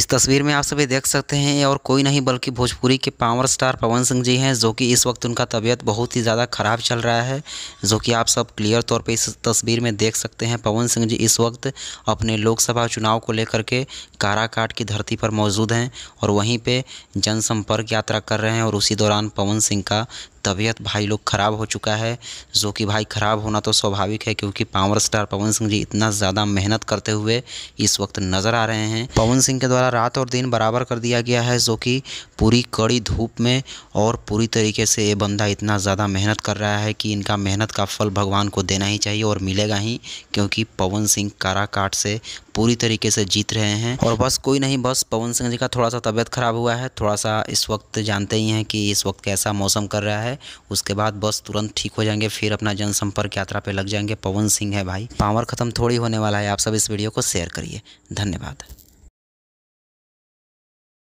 इस तस्वीर में आप सभी देख सकते हैं और कोई नहीं बल्कि भोजपुरी के पावर स्टार पवन सिंह जी हैं जो कि इस वक्त उनका तबीयत बहुत ही ज़्यादा ख़राब चल रहा है जो कि आप सब क्लियर तौर पे इस तस्वीर में देख सकते हैं पवन सिंह जी इस वक्त अपने लोकसभा चुनाव को लेकर के काराकाट की धरती पर मौजूद हैं और वहीं पर जनसंपर्क यात्रा कर रहे हैं और उसी दौरान पवन सिंह का तबीयत भाई लोग ख़राब हो चुका है जो कि भाई ख़राब होना तो स्वाभाविक है क्योंकि पावर स्टार पवन सिंह जी इतना ज़्यादा मेहनत करते हुए इस वक्त नज़र आ रहे हैं पवन सिंह के द्वारा रात और दिन बराबर कर दिया गया है जो कि पूरी कड़ी धूप में और पूरी तरीके से ये बंदा इतना ज़्यादा मेहनत कर रहा है कि इनका मेहनत का फल भगवान को देना ही चाहिए और मिलेगा ही क्योंकि पवन सिंह काराकाट से पूरी तरीके से जीत रहे हैं और बस कोई नहीं बस पवन सिंह जी का थोड़ा सा तबीयत ख़राब हुआ है थोड़ा सा इस वक्त जानते ही हैं कि इस वक्त कैसा मौसम कर रहा है उसके बाद बस तुरंत ठीक हो जाएंगे फिर अपना जनसंपर्क यात्रा पे लग जाएंगे पवन सिंह है भाई पावर ख़त्म थोड़ी होने वाला है आप सब इस वीडियो को शेयर करिए धन्यवाद